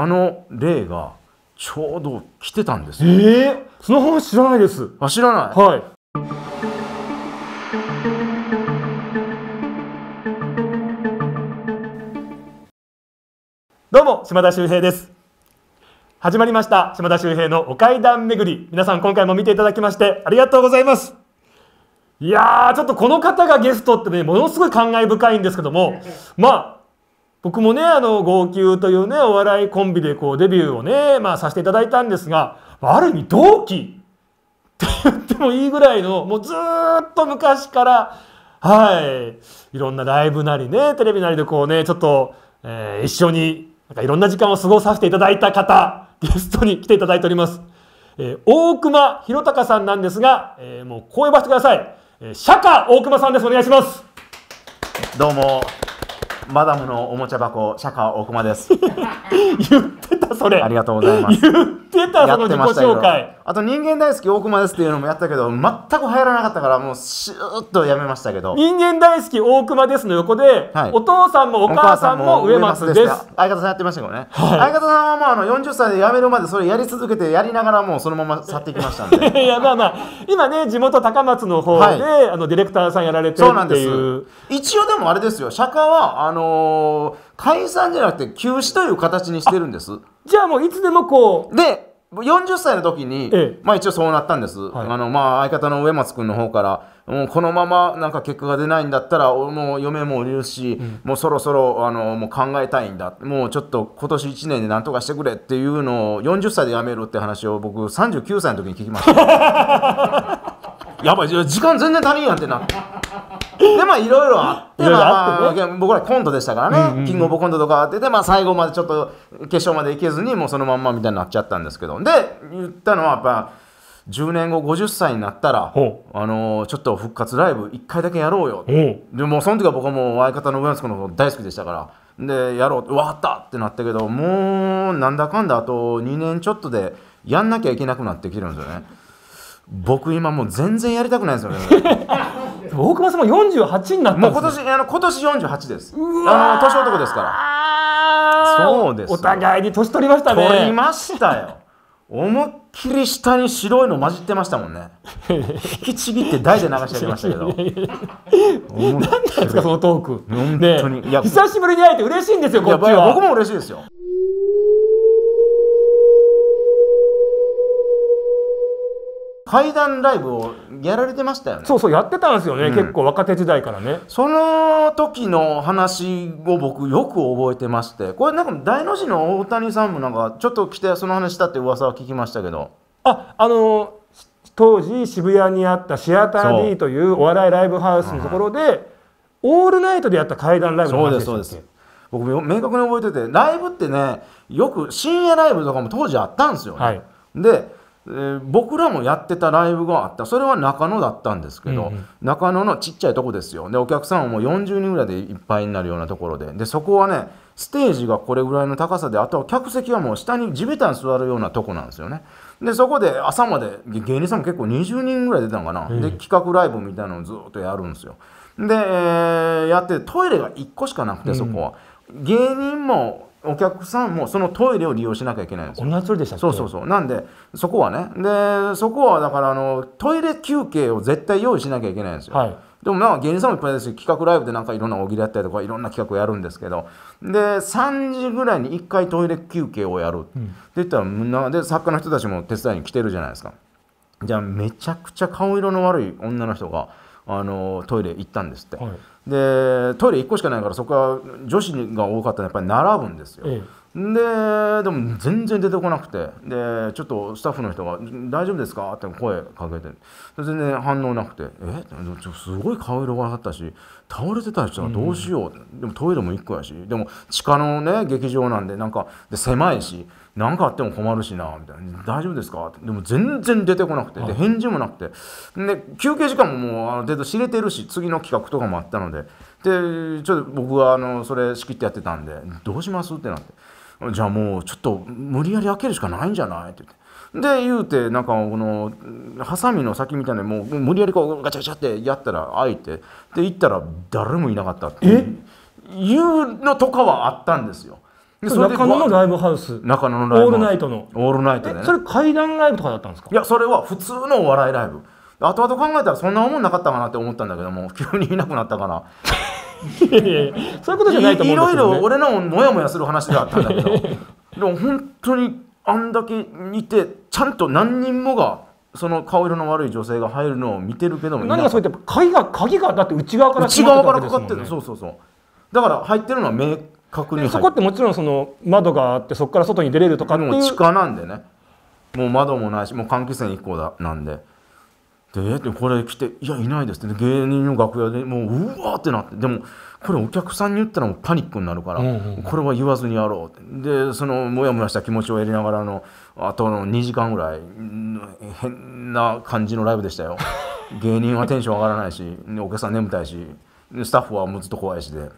あの霊がちょうど来てたんですよ。えー、その話知らないです。あ、知らない。はい。どうも、島田秀平です。始まりました。島田秀平のお階段巡り。皆さん、今回も見ていただきまして、ありがとうございます。いやー、ちょっとこの方がゲストってね、ものすごい感慨深いんですけども、まあ、僕もね、あの、号泣というね、お笑いコンビでこうデビューをね、まあさせていただいたんですが、ある意味同期って言ってもいいぐらいの、もうずっと昔から、はい、いろんなライブなりね、テレビなりでこうね、ちょっと、えー、一緒に、なんかいろんな時間を過ごさせていただいた方、ゲストに来ていただいております。えー、大熊弘隆さんなんですが、えー、もうこう呼ばせてください。えー、釈迦大熊さんです。お願いします。どうも。マダムのおもちゃ箱、釈迦大熊です。言ってた、それ。ありがとうございます。ってた、その自己紹介。あと、人間大好き大熊ですっていうのもやったけど、全く入らなかったから、もう、シューっとやめましたけど。人間大好き大熊ですの横で、はい、お父さんもお母さんも上松です。相方さんやってましたけどね。はい、相方さんはまあ、あの、40歳で辞めるまでそれやり続けて、やりながらもうそのまま去っていきましたんで。いや、まあまあ、今ね、地元高松の方で、はい、あの、ディレクターさんやられてるっていう一応でもあれですよ、釈迦は、あのー解散じゃなくて休止という形にしてるんですじゃあもういつでもこうで40歳の時に、ええ、まあ一応そうなったんです、はい、あのまあ相方の植松君の方からもうこのままなんか結果が出ないんだったらもう嫁もいるし、うん、もうそろそろあのもう考えたいんだもうちょっと今年1年で何とかしてくれっていうのを40歳でやめるって話を僕39歳の時に聞きました やばい時間全然足りんやんってなって。でまあいろいろあってまあ、ね、僕らコントでしたからね、うんうん、キングオブコントとかあってで、まあ、最後までちょっと決勝までいけずにもうそのまんまみたいになっちゃったんですけどで言ったのはやっぱ10年後50歳になったら、あのー、ちょっと復活ライブ1回だけやろうよでもその時は僕はもう相方の上野君の大好きでしたからでやろうわかったってなったけどもうなんだかんだあと2年ちょっとでやんなきゃいけなくなってきてるんですよね僕今もう全然やりたくないんですよね大久保さんも48になったもう今年あの今年48ですあの年男ですからそうですお互いに年取りましたね取りましたよ思いっきり下に白いの混じってましたもんね引きちぎって台で流してあげましたけど何 なんですかそのトーク本当に、ね、久しぶりに会えて嬉しいんですよこっちは僕も嬉しいですよ怪談ライブをやられてましたよねそうそうやってたんですよね、うん、結構若手時代からねその時の話を僕よく覚えてましてこれなんか大の字の大谷さんもなんかちょっと来てその話したって噂は聞きましたけどああの当時渋谷にあったシアター D というお笑いライブハウスのところで、うん、オールナイトでやった怪談ライブの話でそうですそうです僕明確に覚えててライブってねよく深夜ライブとかも当時あったんですよね、はい、でえ僕らもやってたライブがあったそれは中野だったんですけど、うんうん、中野のちっちゃいとこですよでお客さんはもう40人ぐらいでいっぱいになるようなところででそこはねステージがこれぐらいの高さであとは客席はもう下に地べたに座るようなとこなんですよねでそこで朝まで芸人さんも結構20人ぐらい出たんかな、うん、で企画ライブみたいなのをずっとやるんですよで、えー、やってトイレが1個しかなくてそこは、うん、芸人もお客さんもそのトイレを利用しなきゃいけないんですよ。同じトイレでしたそうそうそう。なんで、そこはね。で、そこはだからあの、トイレ休憩を絶対用意しなきゃいけないんですよ。はいでも芸人さんもいっぱいですし企画ライブでなんかいろんな大喜利やったりとかいろんな企画をやるんですけどで3時ぐらいに1回トイレ休憩をやる、うん、って言ったらで作家の人たちも手伝いに来てるじゃないですかじゃあめちゃくちゃ顔色の悪い女の人があのトイレ行ったんですって、はいでトイレ1個しかないからそこは女子が多かったらやっぱり並ぶんですよ、ええ、ででも全然出てこなくてでちょっとスタッフの人が「大丈夫ですか?」って声かけて全然反応なくて「えっょすごい顔色悪かったし倒れてた人はどうしよう」うん、でもトイレも1個やしでも地下のね劇場なんでなんかで狭いし。うん何かあっても困るしなみたいな「大丈夫ですか?」ってでも全然出てこなくて、で返事もなくてで休憩時間ももうある程度知れてるし次の企画とかもあったのででちょっと僕はあのそれ仕切ってやってたんで「どうします?」ってなって「じゃあもうちょっと無理やり開けるしかないんじゃない?」って言って。で言うてなんかこのハサミの先みたいなもう無理やりこうガチャガチャってやったら開いてで行ったら誰もいなかったっていうのとかはあったんですよ。中野のライブハウス中野のライブオールナイトのオールナイトで、ね、それ階段ライブとかだったんですかいやそれは普通のお笑いライブ後々考えたらそんな思んなかったかなって思ったんだけども 急にいなくなったからいやいやそういうことじゃないと思うんですよ、ね、いろいろ俺のモヤモヤする話があったんだけど でも本当にあんだけ似てちゃんと何人もがその顔色の悪い女性が入るのを見てるけども何がそういって鍵が鍵がだって内側から、ね、内側からかかってるそうそうそうだから入ってるのは目確認そこってもちろんその窓があってそこから外に出れるとかっていう地下なんでねもう窓もないしもう換気扇1個だなんででえー、これ来て「いやいないです」って芸人の楽屋でもううわってなってでもこれお客さんに言ったらもうパニックになるから、これは言わずにやろうでそのモヤモヤした気持ちをやりながらのあとの2時間ぐらい変な感じのライブでしたよ 芸人はテンション上がらないしお客さん眠たいしスタッフはもうずっと怖いしで。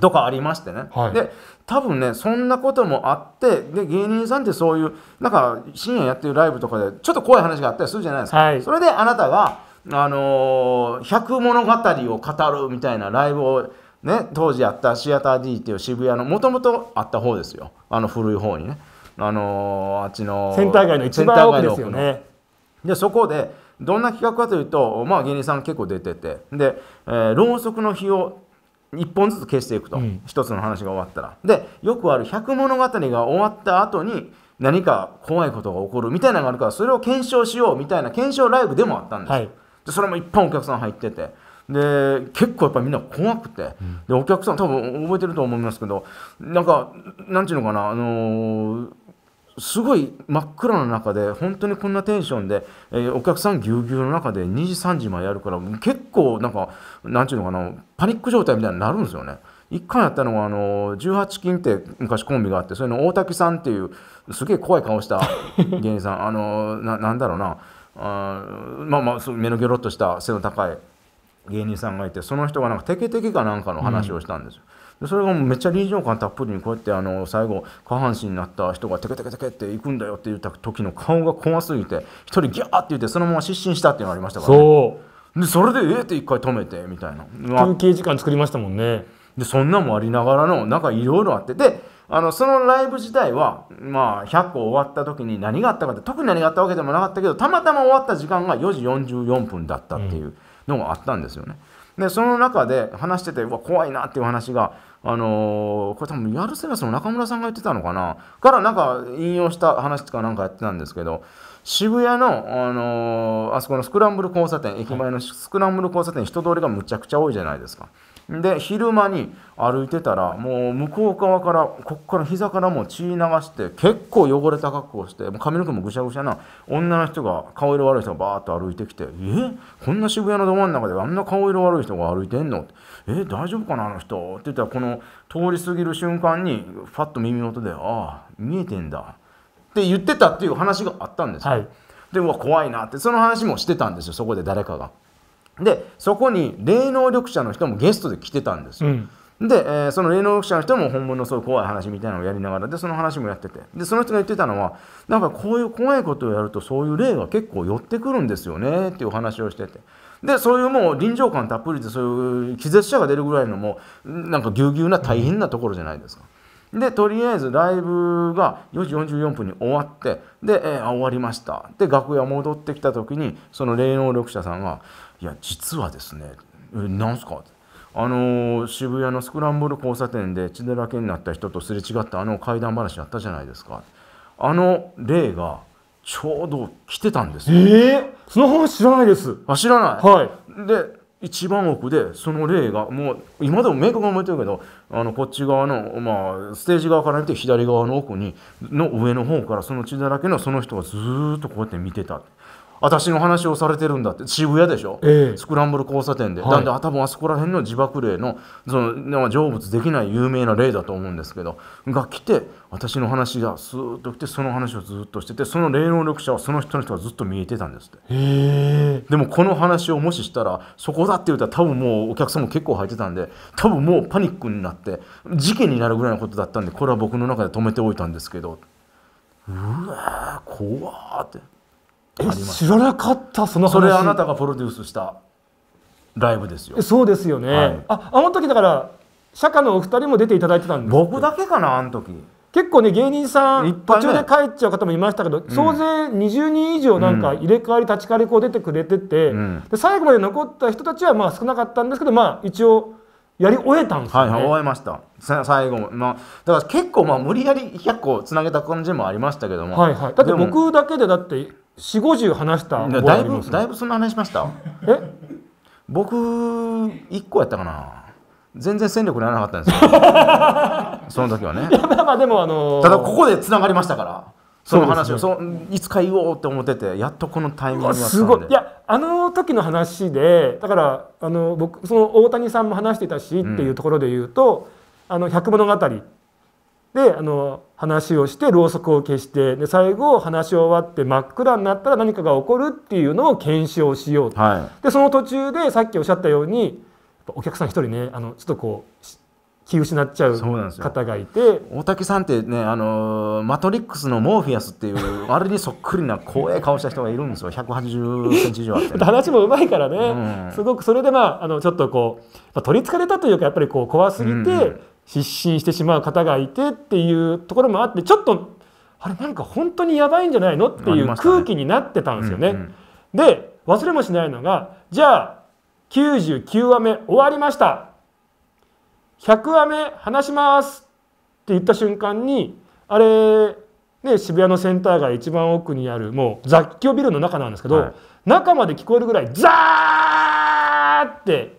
とかありましてね、はい、で多分ねそんなこともあってで芸人さんってそういうなんか深夜やってるライブとかでちょっと怖い話があったりするじゃないですか、はい、それであなたが「あのー、物語を語る」みたいなライブをね当時やったシアター D っていう渋谷のもともとあった方ですよあの古い方にね、あのー、あっちのセンター街の一番奥ですよねでそこでどんな企画かというと、まあ、芸人さん結構出ててで、えー、ろうそくの火を1本ずつ消していくと、うん、1つの話が終わったらでよくある「百物語」が終わった後に何か怖いことが起こるみたいなのがあるからそれを検証しようみたいな検証ライブでもあったんです、はい、でそれもいっぱいお客さん入っててで結構やっぱみんな怖くて、うん、でお客さん多分覚えてると思いますけどなんかなんていうのかなあのー、すごい真っ暗の中で本当にこんなテンションで、えー、お客さんぎゅうぎゅうの中で2時3時までやるから結構なんかなんていうのかなパニック状態みたいになるんですよね。一回やったのが、あの18金って昔コンビがあってそれの大滝さんっていうすげえ怖い顔した 芸人さんあのななんだろうなあまあまあ目のギョロッとした背の高い芸人さんがいてその人がなんかテケテケかなんかの話をしたんですよ。うんでそれがもうめっちゃ臨場感たっぷりにこうやってあの最後下半身になった人がテケテケテケって行くんだよって言った時の顔が怖すぎて一人ギャーって言ってそのまま失神したっていうのがありましたから、ね、そうでそれでええって一回止めてみたいな休憩時間作りましたもんねでそんなもありながらのなんかいろいろあってであのそのライブ自体は、まあ、100個終わった時に何があったかって特に何があったわけでもなかったけどたまたま終わった時間が4時44分だったっていうのがあったんですよね。うんでその中で話しててうわ怖いなっていう話があのー、これ多分やるルセガスの中村さんが言ってたのかなからなんか引用した話とかなんかやってたんですけど渋谷の、あのー、あそこのスクランブル交差点駅前のスクランブル交差点人通りがむちゃくちゃ多いじゃないですか。で昼間に歩いてたらもう向こう側からこっから膝からもう血流して結構汚れた格好をしてもう髪の毛もぐしゃぐしゃな女の人が顔色悪い人がバーッと歩いてきて「えこんな渋谷のど真ん中であんな顔色悪い人が歩いてんの?」え大丈夫かなあの人」って言ったらこの通り過ぎる瞬間にファッと耳元で「ああ見えてんだ」って言ってたっていう話があったんですよ。はい、でうわ怖いなってその話もしてたんですよそこで誰かが。でそこに霊能力者の人もゲストで来てたんですよ、うん、で、えー、その霊能力者の人も本物のそういう怖い話みたいなのをやりながらでその話もやっててでその人が言ってたのはなんかこういう怖いことをやるとそういう霊が結構寄ってくるんですよねっていう話をしててでそういうもう臨場感たっぷりでそういう気絶者が出るぐらいのもうなんかぎゅうぎゅうな大変なところじゃないですか。でとりあえずライブが4時44分に終わってで、えー、終わりましたで楽屋戻ってきた時にその霊能力者さんがいや実はですね何すかあの渋谷のスクランブル交差点で血だらけになった人とすれ違ったあの怪談話あったじゃないですかあの霊がちょうど来てたんですよええー、その話知らないですあ知らないはいで一番奥でその霊がもう今でも明確に覚えてるけどあのこっち側の、まあ、ステージ側から見て左側の奥にの上の方からその血だらけのその人がずっとこうやって見てた私の話をされてるんだって渋谷でしょ、ええ、スクランブル交差点で、はい、なんで多分あそこら辺の自爆霊のその成仏できない有名な例だと思うんですけどが来て私の話がスーッと来てその話をずっとしててその霊能力者はその人の人がずっと見えてたんですってでもこの話をもししたらそこだって言うたら多分もうお客さんも結構入ってたんで多分もうパニックになって事件になるぐらいのことだったんでこれは僕の中で止めておいたんですけどうわ怖って。知らなかったその話それあなたがプロデュースしたライブですよそうですよね、はい、ああの時だから釈迦のお二人も出ていただいてたんです僕だけかなあの時結構ね芸人さん、ね、途中で帰っちゃう方もいましたけど、うん、総勢20人以上なんか入れ替わり立ち替わりこう出てくれてて、うん、で最後まで残った人たちはまあ少なかったんですけどまあ一応やり終えたんですよ、ね、はい、はい、終えました最後も、まあ、だから結構まあ無理やり100個つなげた感じもありましたけども、はいはい、だって僕だけでだって四五十話しただいぶだいぶそんな話しましたえ僕一個やったかな全然戦力にならなかったんですよ その時はねまあでもあのー、ただここでつながりましたからその話をそ、ね、いつか言おうって思っててやっとこのタイミングがすごいいやあの時の話でだからあの僕その大谷さんも話してたし、うん、っていうところで言うと「あの百物語」であの話をしてろうそくを消してで最後話し終わって真っ暗になったら何かが起こるっていうのを検証しようと、はい、でその途中でさっきおっしゃったようにお客さん一人ねあのちょっとこう気失っちゃう方がいて大竹さんってねあのマトリックスのモーフィアスっていう あれにそっくりな怖い顔した人がいるんですよ180センチ以上あって、ね、話もうまいからね、うん、すごくそれでまああのちょっとこう、まあ、取りつかれたというかやっぱりこう怖すぎて、うんうん失神してしまう方がいてっていうところもあってちょっとあれなんか本当にやばいんじゃないのっていう空気になってたんですよね。ねうんうん、で忘れもしないのがじゃあ99話目終わりました100話目話しますって言った瞬間にあれね、渋谷のセンター街一番奥にあるもう雑居ビルの中なんですけど、はい、中まで聞こえるぐらいザーって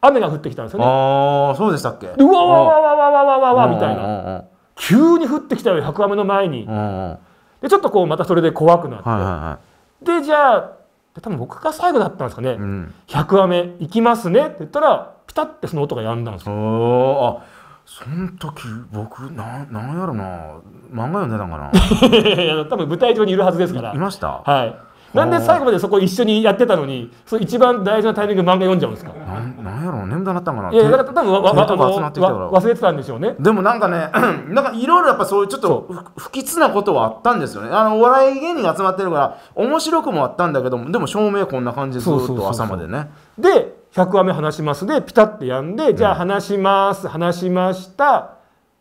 雨が降ってきたんですよね。あそうでしたっけうわわわわわわわわわみたいな急に降ってきたよ百0 0雨の前にでちょっとこうまたそれで怖くなってでじゃあ多分僕が最後だったんですかね「うん、1 0雨行きますね」って言ったらピタッてその音が止んだんですよ。その時僕ななんやろな漫画読んでたんかな多分舞台上にいるはずですからいましたはいなんで最後までそこ一緒にやってたのに、そ一番大事なタイミング漫画読んじゃうんですか。なん、なんやろう、眠だなったかな。いや、だから、多分、わ、わ、わ、忘れてたんでしょうね。でも、なんかね、なんか、いろいろ、やっぱ、そういうちょっと、不吉なことはあったんですよね。あの、お笑い芸人が集まってるから、面白くもあったんだけども、でも、照明こんな感じで、ずっと朝までね。で、100話目話しますで、ピタってやんで、じゃあ、話します、話しました。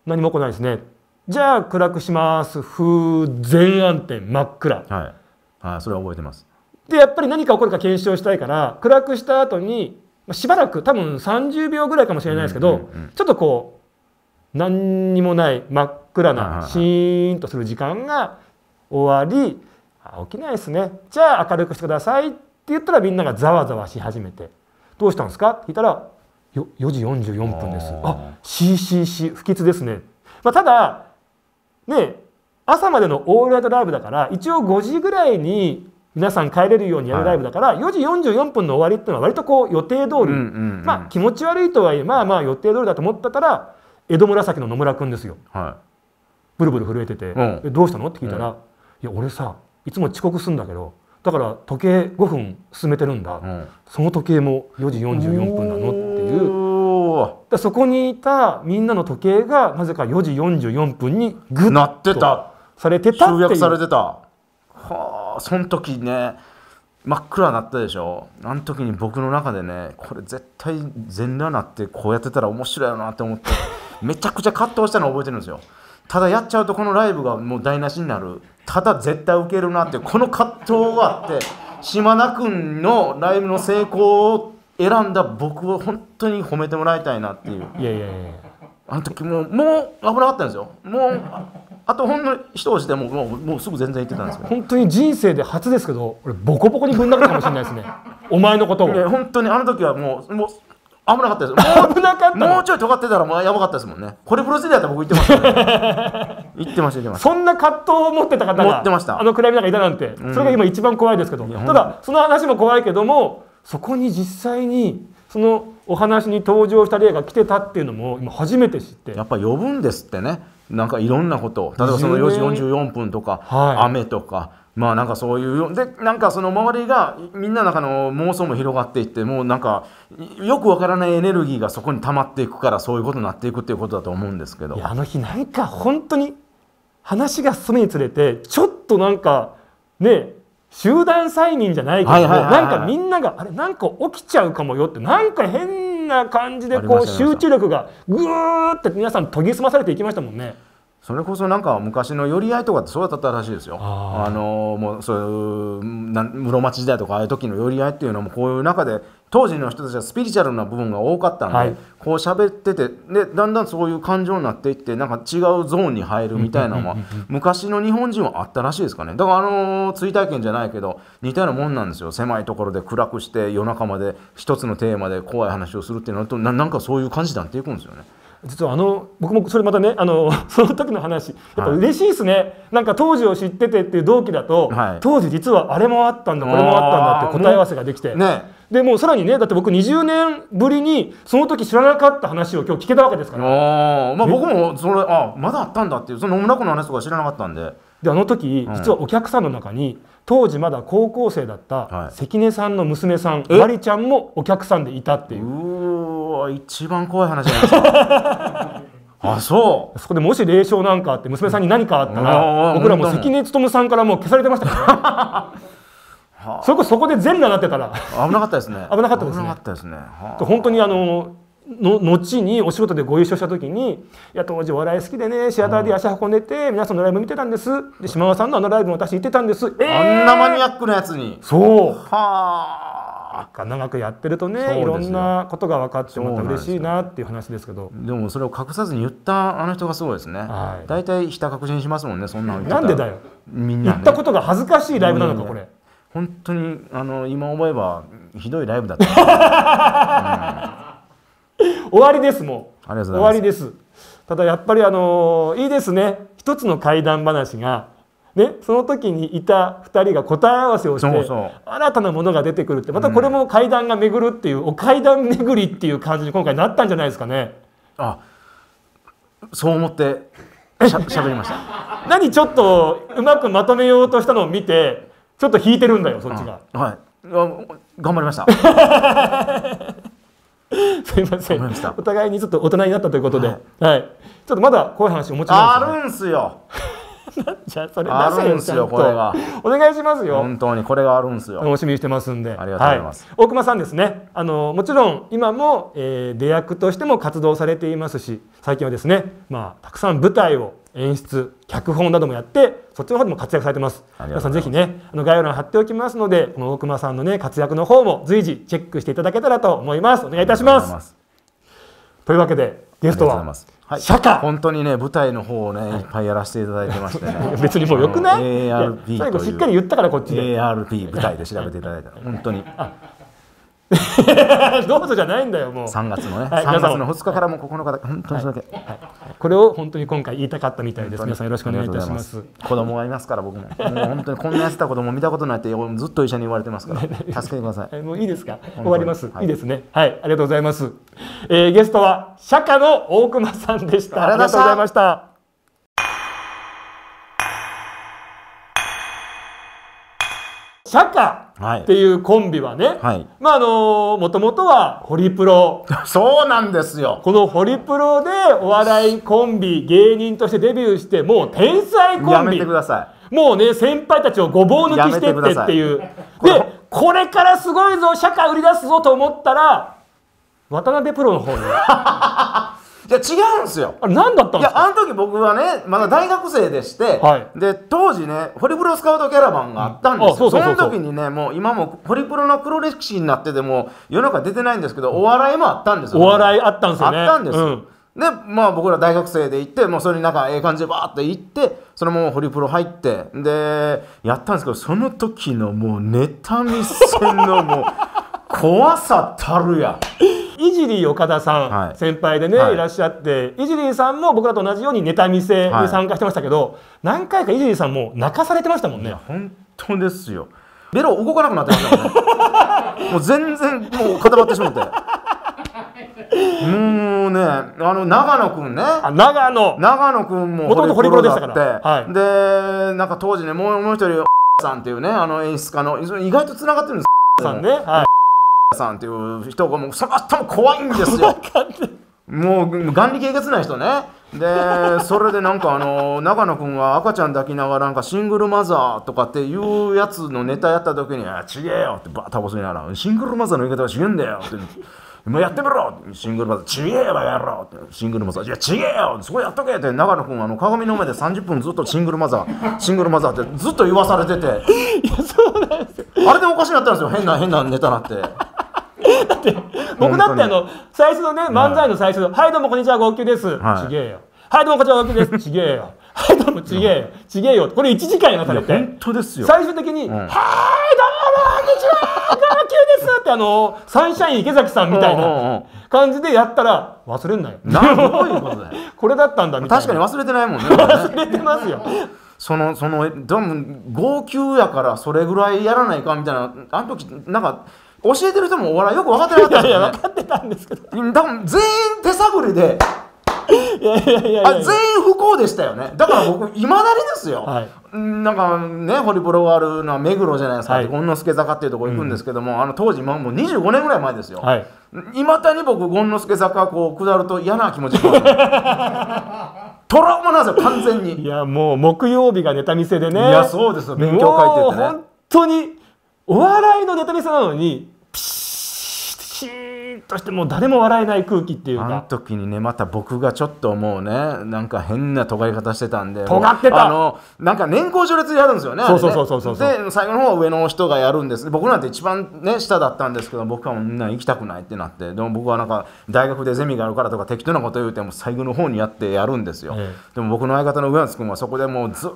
何も来ないですね。じゃあ、暗くします。風、全暗定、真っ暗。はい。はい、それは覚えてます。でやっぱり何か起こるか検証したいから暗くした後にしばらく多分30秒ぐらいかもしれないですけど、ちょっとこう何にもない真っ暗なシーンとする時間が終わり起きないですねじゃあ明るくしてくださいって言ったらみんながざわざわし始めて「どうしたんですか?」って聞いたら「よ4時44分です」あ「CCC 不吉ですね」まあ、ただね朝までのオールナイトライブだから一応5時ぐらいに皆さん帰れるようにやるライブだから、はい、4時44分の終わりっていうのは割とこう予定通り、うんうんうん、まあ気持ち悪いとはいえまあまあ予定通りだと思ったから江戸紫の野村君ですよ、はい、ブルブル震えてて、うん、どうしたのって聞いたら、うん、いや俺さいつも遅刻するんだけどだから時計5分進めてるんだ、うん、その時計も4時44分なのっていうだそこにいたみんなの時計がなぜか4時44分にグッとなってたされてた集約されてたはあその時ね真っ暗になったでしょあの時に僕の中でねこれ絶対全裸になってこうやってたら面白いよなって思ってめちゃくちゃ葛藤したの覚えてるんですよただやっちゃうとこのライブがもう台無しになるただ絶対ウケるなってこの葛藤があって島田君のライブの成功を選んだ僕を本当に褒めてもらいたいなっていういやいやいやあの時もうもう危なかったんですよもうあとほんの一押しでももうもうすぐ全然言ってたんですけど本当に人生で初ですけど俺ボコボコにぶん殴ったかもしれないですねお前のことをいや本当にあの時はもうもう危なかったです。危なかったもうちょい尖ってたらもうやばかったですもんね。これプロセスやったら僕言ってました、ね。言ってました、言ってました。そんな葛藤を持ってた方が、持ってましたあの暗闇なんかいたなんて、うん、それが今一番怖いですけど、ただ、その話も怖いけども、そこに実際に、そのお話に登場した例が来てたっていうのも、今初めて知って。やっぱ呼ぶんですってね。なんかいろんなこと例えばその4時44分とか、雨とかまあなんかそういうでなんかその周りがみんなの中の妄想も広がっていってもうなんかよくわからないエネルギーがそこに溜まっていくからそういうことになっていくっていうことだと思うんですけどあの日なんか本当に話が進むにつれてちょっとなんかね集団催眠じゃないけど、はいはい、なんかみんながあれなんか起きちゃうかもよってなんか変な感じでこう集中力がぐーって皆さん研ぎ澄まされていきましたもんね。それこそなんか昔の寄り合いとかってそうだったらしいですよ。あのもうそういう室町時代とかああいう時の寄り合いっていうのもこういう中で当時の人たちはスピリチュアルな部分が多かったので、はい、こう喋っててでだんだんそういう感情になっていってなんか違うゾーンに入るみたいなのは昔の日本人はあったらしいですかねだからあの追体験じゃないけど似たようなもんなんですよ狭いところで暗くして夜中まで一つのテーマで怖い話をするってなるとななんかそういう感じになっていくんですよね。実はあの僕もそれまたねあの その時の話やっぱ嬉しいですね、はい、なんか当時を知っててっていう同期だと、はい、当時実はあれもあったんだこれもあったんだって答え合わせができて。ねでもうさらにねだって僕20年ぶりにその時知らなかった話を今日聞けたわけですからあ、まあ、僕もそれあまだあったんだっていうその野村子の話とか知らなかったんでであの時、実はお客さんの中に当時まだ高校生だった関根さんの娘さん、はい、マリちゃんもお客さんでいたっていううわ一番怖い話じゃないですかあそうそこでもし霊障なんかあって娘さんに何かあったら僕らも関根勤さんからもう消されてましたから、ね それこそそこで全裸になってたら危なかったですね危なかったですね危なかったですね、本当にあのの後にお仕事でご一緒した時に「いや当時お笑い好きでねシアターで足運んでて、皆さんのライブ見てたんです」で島田さんのあのライブも私行ってたんです、えー、あんなマニアックなやつにそうはあ長くやってるとねいろんなことが分かってもらった嬉しいなっていう話ですけどでもそれを隠さずに言ったあの人がすごいですね、はい、大体ひた隠しにしますもんねそんななんでだよみんな、ね、言ったことが恥ずかしいライブなのかこれ。本当にあの今思えばひどいライブだった、うん、終わりですもう終わりですただやっぱりあのいいですね一つの怪談話がね、その時にいた2人が答え合わせをして新たなものが出てくるってまたこれも階段が巡るっていう、うん、お階段巡りっていう感じに今回なったんじゃないですかね。あそう思ってしゃべりました 何ちょっとうまくまとめようとしたのを見てちょっと引いてるんだよそっちが、はい頑張りました すいませんお互いにちょっと大人になったということで、はい、はい、ちょっとまだ怖い話お持ちなんです、ね、あるんすよ じゃそれあるんすよこれはお願いしますよ本当にこれがあるんすよ楽しみにしてますんでありがとうございます、はい、大熊さんですねあのもちろん今も、えー、出役としても活動されていますし最近はですねまあたくさん舞台を演出脚本などもやってそっちの方でも活躍されてます皆さんぜひねあの概要欄貼っておきますのでこの大熊さんのね活躍の方も随時チェックしていただけたらと思いますお願いいたしますというわけでゲストははい、シャカ本当にね舞台の方をね、い、っぱいやらせていただいてましてね 別にもうよくない ARP 最後しっかり言ったからこっちで ARP 舞台で調べていただいた本当に どうぞじゃないんだよもう3月のね、はい、3月の2日からも9日だ本当にそれだけ、はい、はい、これを本当に今回言いたかったみたいです皆さんよろしくお願いいたします子供がいますから僕ももう本当にこんなやってた子供見たことないってずっと医者に言われてますから 助けてくださいもういいですか終わります、はい、いいですねはいありがとうございます、えー、ゲストは釈迦の大熊さんでしたありがとうございました釈迦っていうコンビはね、はい、まああのもともとはホリプロ そうなんですよこのホリプロでお笑いコンビ芸人としてデビューしてもう天才コンビやめてくださいもうね先輩たちをごぼう抜きしてってっていうでこれからすごいぞ社会売り出すぞと思ったら渡辺プロの方に いや違うんですよあれ何だったんですかいやあの時僕はねまだ大学生でして、はい、で当時ねホリプロスカウトキャラバンがあったんですよ、うん、その時にねもう今もホリプロの黒歴史になってても世の中出てないんですけどお笑いもあったんですよ、お笑いあったんですよ、ね、あったんですよ、うんで、まあ、僕ら大学生で行ってもうそれになんかええ感じでバーって行ってそのままホリプロ入ってでやったんですけどその時のもうネタ見せのもう 怖さたるや。イジリー岡田さん、はい、先輩でね、はい、いらっしゃってイジリーさんも僕らと同じようにネタ見せに参加してましたけど、はい、何回かイジリーさんも泣かされてましたもんね。本当ですよベロ動かなくなってましたもんね もう全然もう固まってしまってもうねあの長野君ね長野長野君ももともとホリプロでしたから、はい、でなんか当時ねもう一人さんっていうねあの演出家の意外とつながってるんですさんね、はいさんっていう人がもうその人も怖いんですよ。もう眼力えげつない人ね。で、それでなんかあの、長野君は赤ちゃん抱きながらなんかシングルマザーとかっていうやつのネタやった時に、あ、ちげえよってばタバスにながら、シングルマザーの言い方が違えんだよって。今やってみろシングルマザー、ちげえよ、やろってシングルマザー、いや、ちげえよそこやっとけって長野君あの鏡の前で30分ずっとシングルマザー、シングルマザーってずっと言わされてて。いや、そうなんですよ。あれでおかしなったんですよ、変な、変なネタなって。だって僕だってあの最初のね漫才の最初の「はいどうもこんにちは号泣です」はい「ちげえよ」「はいどうもこんにちは号泣です」「ちげえよ」「はいどうもちげえよ」「ちげえよ」これ1時間やらされて本当ですよ最終的に「はいどうもこんにちは号泣です」ってあのサンシャイン池崎さんみたいな感じでやったら忘れんなよ。などいうことだよ。これだったんだみたいな。確かに忘れてないもんね。忘れてますよ。そのそのうも号泣やからそれぐらいやらないかみたいなあの時なんか。教えてる人もお笑いよく分かってなかった、ね、いやいや分かってたんですけど多分全員手探りで全員不幸でしたよねだから僕いまだにですよ、はい、なんかねホリプロがあるのは目黒じゃないですか権、はい、之助坂っていうところ行くんですけども、うん、あの当時もう25年ぐらい前ですよ、はいまだに僕権之助坂こう下ると嫌な気持ちが トラウマなんですよ完全にいやもう木曜日がネタ見せでねいやそうですよ勉強会って言ってね本当にお笑いのネタ見せなのにピシーッとしてもう誰も笑えない空気っていうかあの時にねまた僕がちょっともうねなんか変な尖り方してたんで尖ってたあのなんか年功序列でやるんですよねそうそうそうそうそうで最後の方は上の人がやるんです僕なんて一番ね下だったんですけど僕はもうみんな行きたくないってなってでも僕はなんか大学でゼミがあるからとか適当なこと言うても最後の方にやってやるんですよ、ええ、でも僕の相方の上松君はそこでもうずっ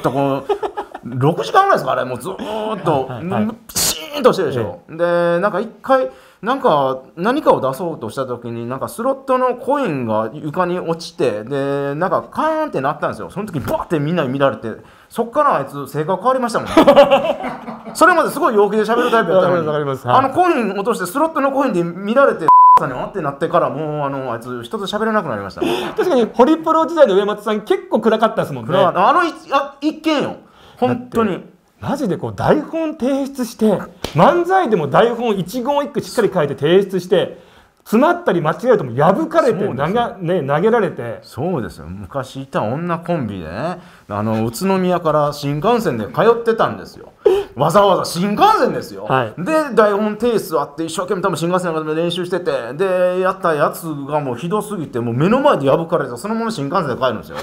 とこう6時間ぐらいですかあれもうずっと、はいはい、ピシーンとしてるでしょ、ええ、でなんか一回なんか何かを出そうとした時になんかスロットのコインが床に落ちてでなんかカーンってなったんですよその時バーってみんなに見られてそっからあいつ性格変わりましたもん それまですごい陽気で喋るタイプだったのに、はい、あのコイン落としてスロットのコインで見られてさってなってからもうあのあいつ一つ喋れなくなりました確かにホリプロ時代の上松さん結構暗かったですもんねあの一件よ本当にマジでこう台本提出して漫才でも台本一言一句しっかり書いて提出して詰まったり間違えても破かれて投げ,、ね、投げられてそうですよ昔いた女コンビでねあの宇都宮から新幹線で通ってたんですよわざわざ新幹線ですよ、はい、で台本提出あって一生懸命多分新幹線の中で練習しててでやったやつがもうひどすぎてもう目の前で破かれてそのまま新幹線で帰るんですよ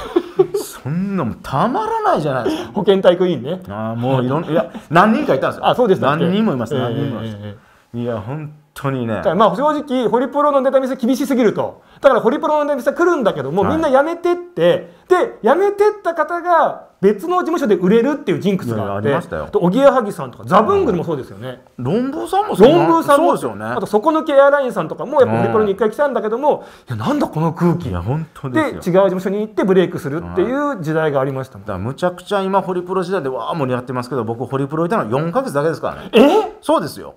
そんなもたまらないじゃないですか保健体育委員ねあもういろんいや何人かいたんですよあそうです何人もいます、何人もいます、いや本当にねまあ正直ホリプロのネタ見せ厳しすぎるとだからホリプロの店来るんだけども、みんな辞めてって、はい、で辞めてった方が別の事務所で売れるっていうジンクスがあっておぎやはぎさんとかザ・ブングルもそうですよね、うん、ブーさんもそうですよねあと底抜けエアラインさんとかもやっぱホリプロに一回来たんだけども、うん、いやなんだこの空気いや本当で違う事務所に行ってブレイクするっていう時代がありましたもん、うん、だからむちゃくちゃ今ホリプロ時代でわあ盛り上がってますけど僕ホリプロいたの4か月だけですからねえそうですよ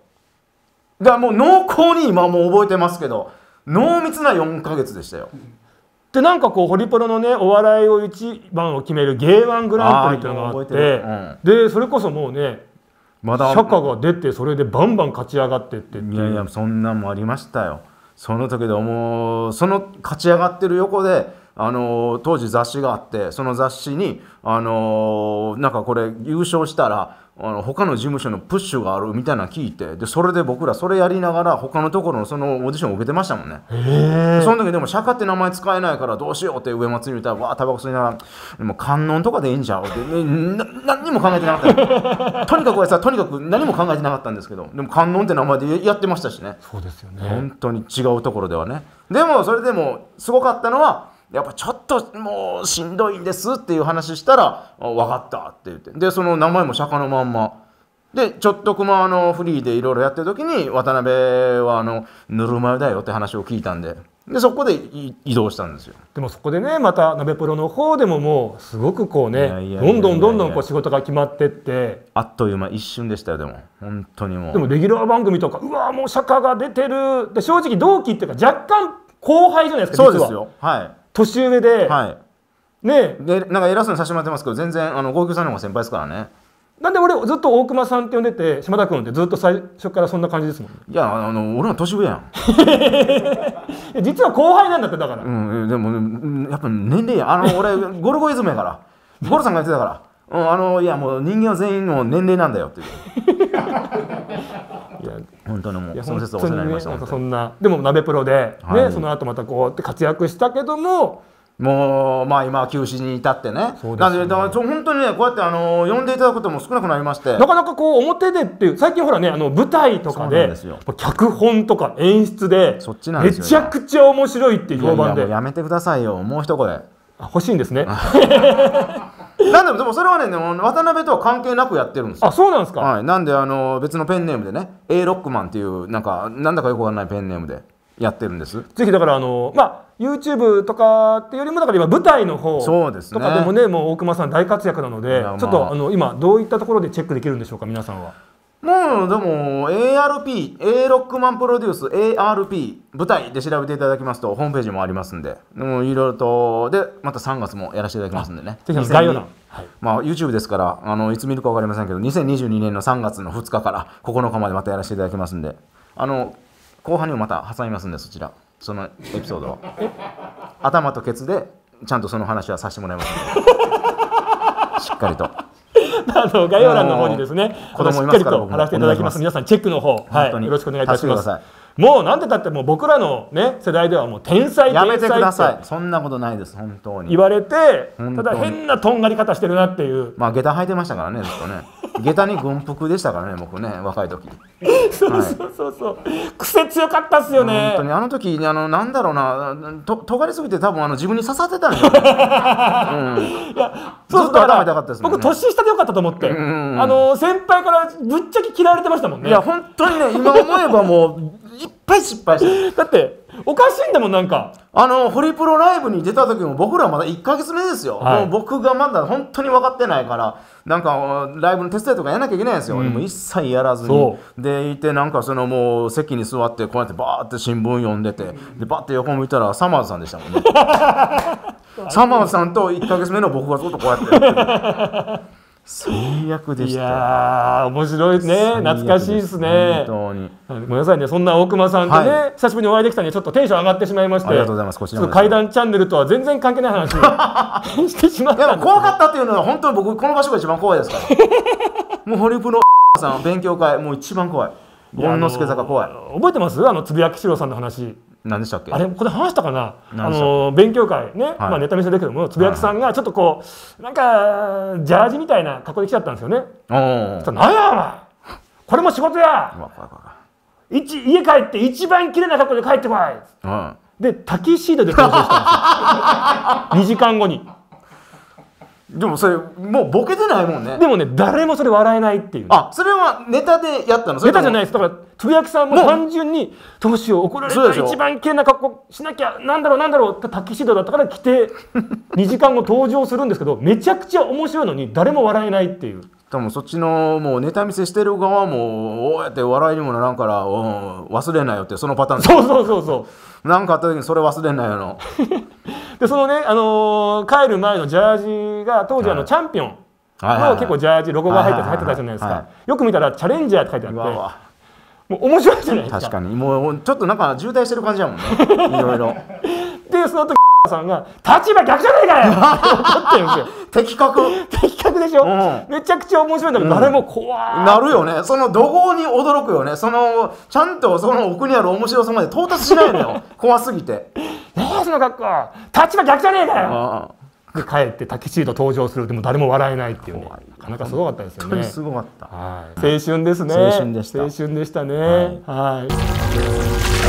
だからもう濃厚に今もう覚えてますけど濃密な4か月でしたよ。でなんかこうホリプロのねお笑いを一番を決める g 1グランプリっいうのがあってでそれこそもうねまだ社会が出てそれでバンバン勝ち上がってっていやいやそんなんもありましたよその時でもうその勝ち上がってる横であの当時雑誌があってその雑誌にあのなんかこれ優勝したらあの他の事務所のプッシュがあるみたいなの聞いてでそれで僕らそれやりながら他のところのそのオーディションを受けてましたもんねその時でも釈迦って名前使えないからどうしようって上松に言ったらわあタバコ吸いながらでも観音とかでいいんじゃんって、ね、何にも考えてなかった とにかくさとにかく何も考えてなかったんですけどでも観音って名前でやってましたしねそうですよね本当に違うところではねでもそれでもすごかったのはやっぱちょっともうしんどいんですっていう話したら、分かったって言って。で、その名前も釈迦のまんま。で、ちょっとくまのフリーでいろいろやってる時に、渡辺はあの、ぬるま湯だよって話を聞いたんで、で、そこで移動したんですよ。でもそこでね、また、鍋プロの方でももう、すごくこうね、どんどんどんどんこう仕事が決まってって。あっという間、一瞬でしたよ、でも。本当にもう。でも、レギュラー番組とか、うわもう釈迦が出てる。で、正直同期っていうか、若干後輩じゃないですか、そうですよ。はい。年上で、はい、ねでなんか偉そうにさせてもらってますけど全然あの号泣さんの方が先輩ですからねなんで俺ずっと大熊さんって呼んでて島田君ってずっと最初からそんな感じですもん、いやあの俺の年上やん 実は後輩なんだってだからうんでもやっぱ年齢やあの俺ゴルゴイズムやからゴルさんが言ってたから、うん、あのいやもう人間は全員の年齢なんだよっていういや 本当にもうその説お世話になりました、ね、そんなでも鍋プロで、はい、その後またこうって活躍したけどももうまあ今は休止に至ってね、ね、なんでだから本当にねこうやってあの呼んでいただくことも少なくなりましてなかなかこう表でっていう最近ほらねあの舞台とかで脚本とか演出でそっちなんですめちゃくちゃ面白いっていう評判でやめてくださいよもう一声あ欲しいんですね なんでもでもそれはね渡辺とは関係なくやってるんですよあそうなんですか、はい、なんであの別のペンネームでね A ロックマンっていうなんかなんだかよくわからないペンネームでやってるんですぜひだからあのまあ YouTube とかっていうよりもだから今舞台の方とかでもね、ね、もう大熊さん大活躍なので、まあ、ちょっとあの今どういったところでチェックできるんでしょうか皆さんは。うんでも ARP A ロックマンプロデュース ARP 舞台で調べていただきますとホームページもありますんでもいろいろとでまた3月もやらせていただきますんでねぜひ概要欄はい、まあ、YouTube ですからあのいつ見るか分かりませんけど2022年の3月の2日から9日までまたやらせていただきますんであの後半にもまた挟みますんでそちらそのエピソードを頭とケツでちゃんとその話はさせてもらいますので しっかりと。あの概要欄の方にですね、しっかりと貼らせていただきます。皆さんチェックの方、はい、よろしくお願いいたします。もうなんでだってもう僕らの、ね、世代ではもう天才やめてくださいそんなことないです本当に言われてただ変なとんがり方してるなっていうまあ下駄履いてましたからねずっとね 下駄に軍服でしたからね僕ね若い時そうそうそうそう、はい、癖強かったっすよね本当にあの時あのなんだろうなと尖りすぎて多分あの自分に刺さってたんですよ、ね うん、いやずっと頭痛かったです、ね、僕年下でよかったと思って、うんうんうん、あの先輩からぶっちゃけ嫌われてましたもんねいや本当にね今思えばもういっぱい失敗した。だっておかしいんだもんなんかあのホリプロライブに出た時も僕らまだ1か月目ですよ、はい、もう僕がまだ本当に分かってないからなんかライブの手伝いとかやらなきゃいけないんですよ、うん、でも一切やらずにでいてなんかそのもう席に座ってこうやってバーって新聞読んでてでバーって横向いたらサマーズさんでしたもんね サマーズさんと1か月目の僕がずっとこうやってやって最悪でしたいや面白いね懐かしいですね本当にごめんなさいねそんな大隈さんとね、はい、久しぶりにお会いできたんでちょっとテンション上がってしまいましてありがとうございますこちら階段チャンネルとは全然関係ない話を してしまった怖かったというのは本当に僕この場所が一番怖いですからもうホリプロさん勉強会もう一番怖い権之助坂怖い覚えてますあのつぶやきしろさんの話何でしたっけあれこれ話したかなあの勉強会ね、はい、まあ、ネタ見せだけどもつぶやきさんがちょっとこうなんかジャージみたいな格好で来ちゃったんですよね。おお何やお前これも仕事や家帰って一番綺麗な格好で帰ってこい、うん、でタキシードで登場したんですよ2 時間後に。でもそれもうボケてないもんねでもね誰もそれ笑えないっていう、あそれはネタでやったのネタじゃないですだからつぶやきさんも単純にどうしよう怒られた一番嫌な格好しなきゃなんだろうなんだろうってタキシードだったから来て2 時間後登場するんですけどめちゃくちゃ面白いのに誰も笑えないっていう多分そっちのもうネタ見せしてる側もおおやって笑いにもならんから、うん、忘れないよってそのパターンそうそうそうそう何かあった時にそれ忘れんないや でそのね、あのー、帰る前のジャージが当時あの、はい、チャンピオンの結構ジャージロゴが入って入ってたじゃないですか、よく見たらチャレンジャーって書いてあってもう面白いじゃないですか確かにもうちょっとなんか渋滞してる感じやもんね いろいろでその時さんが立場逆じゃねえかよって怒ってるんですよ。的確的確でしょ、うん、めちゃくちゃ面白いんだけど、誰も怖いなるよねその怒号に驚くよねそのちゃんとその奥にある面白さまで到達しないのよ 怖すぎて何その格好立場逆じゃねえかよで帰ってタキシード登場するでも誰も笑えないっていう、ね、なかなかすごかったですよねすごかった、はい、青春ですね青春でしたねはい、はい